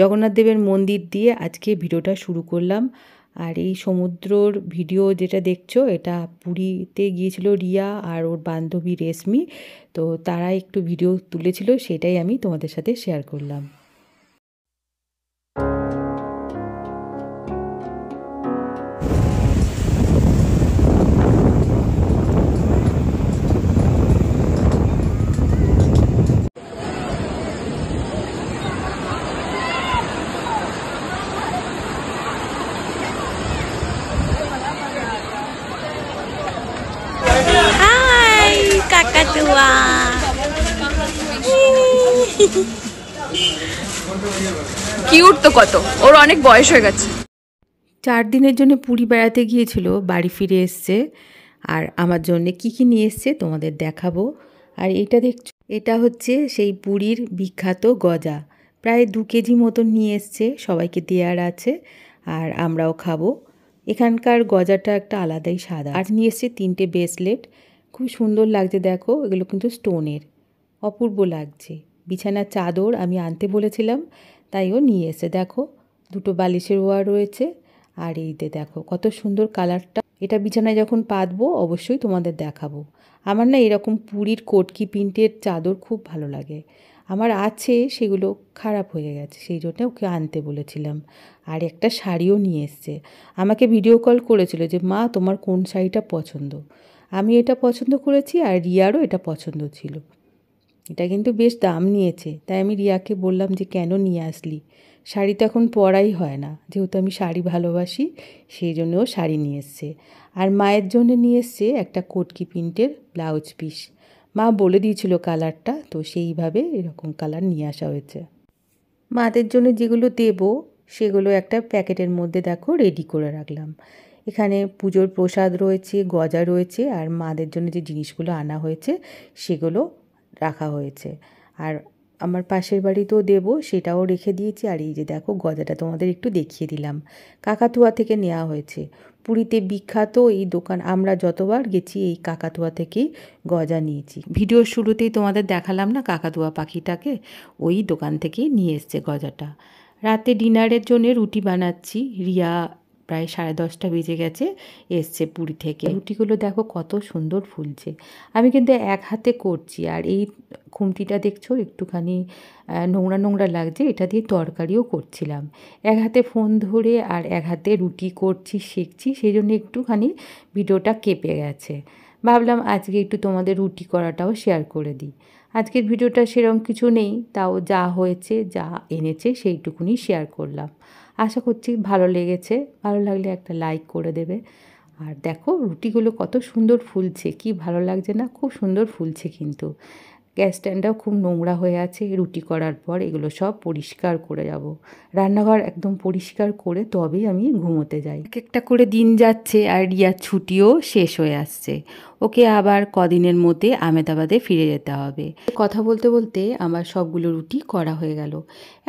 জগন্নাথ দেবের মন্দির দিয়ে আজকে ভিডিওটা শুরু করলাম আর এই সমুদ্রর ভিডিও যেটা দেখছো এটা পুরীতে গিয়েছিল রিয়া আর ওর বান্ধবী রেশমি তো তারা একটু ভিডিও তুলেছিল সেটাই আমি তোমাদের সাথে শেয়ার করলাম কিউট তো কত ওর অনেক বয়স হয়ে গেছে চার দিনের জন্য পুরী বেড়াতে গিয়েছিল বাড়ি ফিরে এসছে আর আমার জন্য কি কি নিয়ে এসছে তোমাদের দেখাবো আর এটা দেখছো এটা হচ্ছে সেই পুরীর বিখ্যাত গজা প্রায় দু কেজি মতন নিয়ে এসছে সবাইকে দেওয়ার আছে আর আমরাও খাবো এখানকার গজাটা একটা আলাদাই সাদা আর নিয়ে এসছে তিনটে ব্রেসলেট খুব সুন্দর লাগছে দেখো এগুলো কিন্তু স্টোনের অপূর্ব লাগছে বিছানার চাদর আমি আনতে বলেছিলাম তাই ও নিয়ে এসে দেখো দুটো বালিশের ওয়া রয়েছে আর এই দেখো কত সুন্দর কালারটা এটা বিছানায় যখন পাতবো অবশ্যই তোমাদের দেখাবো আমার না এরকম পুরীর কোটকি প্রিন্টের চাদর খুব ভালো লাগে আমার আছে সেগুলো খারাপ হয়ে গেছে সেই জন্য ওকে আনতে বলেছিলাম আর একটা শাড়িও নিয়ে এসছে আমাকে ভিডিও কল করেছিল যে মা তোমার কোন শাড়িটা পছন্দ আমি এটা পছন্দ করেছি আর রিয়ারও এটা পছন্দ ছিল এটা কিন্তু বেশ দাম নিয়েছে তাই আমি রিয়াকে বললাম যে কেন নিয়ে আসলি শাড়ি তো এখন পরাই হয় না যেহেতু আমি শাড়ি ভালোবাসি সেই জন্যও শাড়ি নিয়ে এসছে আর মায়ের জন্য নিয়ে এসছে একটা কোটকি প্রিন্টের ব্লাউজ পিস মা বলে দিয়েছিল কালারটা তো সেইভাবে এরকম কালার নিয়ে আসা হয়েছে মাদের জন্য যেগুলো দেব সেগুলো একটা প্যাকেটের মধ্যে দেখো রেডি করে রাখলাম এখানে পুজোর প্রসাদ রয়েছে গজা রয়েছে আর মাদের জন্য যে জিনিসগুলো আনা হয়েছে সেগুলো রাখা হয়েছে আর আমার পাশের বাড়িতেও দেব সেটাও রেখে দিয়েছি আর এই যে দেখো গজাটা তোমাদের একটু দেখিয়ে দিলাম কাকাতুয়া থেকে নেওয়া হয়েছে পুরীতে বিখ্যাত এই দোকান আমরা যতবার গেছি এই কাকাতুয়া থেকেই গজা নিয়েছি ভিডিওর শুরুতেই তোমাদের দেখালাম না কাকাতুয়া পাখিটাকে ওই দোকান থেকেই নিয়ে এসছে গজাটা রাতে ডিনারের জন্য রুটি বানাচ্ছি রিয়া প্রায় সাড়ে দশটা বেজে গেছে এসছে পুরী থেকে রুটিগুলো দেখো কত সুন্দর ফুলছে আমি কিন্তু এক হাতে করছি আর এই খুমটিটা দেখছো একটুখানি নোংরা নোংরা লাগছে এটা দিয়ে তরকারিও করছিলাম এক হাতে ফোন ধরে আর এক হাতে রুটি করছি শিখছি সেই জন্য একটুখানি ভিডিওটা কেঁপে গেছে ভাবলাম আজকে একটু তোমাদের রুটি করাটাও শেয়ার করে দিই আজকের ভিডিওটা সেরকম কিছু নেই তাও যা হয়েছে যা এনেছে সেইটুকুনি শেয়ার করলাম আশা করছি ভালো লেগেছে ভালো লাগলে একটা লাইক করে দেবে আর দেখো রুটিগুলো কত সুন্দর ফুলছে কি ভালো লাগছে না খুব সুন্দর ফুলছে কিন্তু গ্যাস স্ট্যান্ডটাও খুব নোংরা হয়ে আছে রুটি করার পর এগুলো সব পরিষ্কার করে যাব রান্নাঘর একদম পরিষ্কার করে তবেই আমি ঘুমোতে যাই এক একটা করে দিন যাচ্ছে আর রিয়ার ছুটিও শেষ হয়ে আসছে ওকে আবার কদিনের মধ্যে আমেদাবাদে ফিরে যেতে হবে কথা বলতে বলতে আমার সবগুলো রুটি করা হয়ে গেল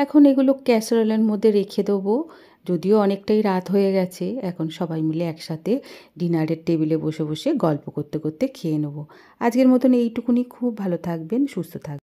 এখন এগুলো ক্যাসরোলের মধ্যে রেখে দেবো যদিও অনেকটাই রাত হয়ে গেছে এখন সবাই মিলে একসাথে ডিনারের টেবিলে বসে বসে গল্প করতে করতে খেয়ে নেব আজকের মতন এইটুকুনি খুব ভালো থাকবেন সুস্থ থাকবেন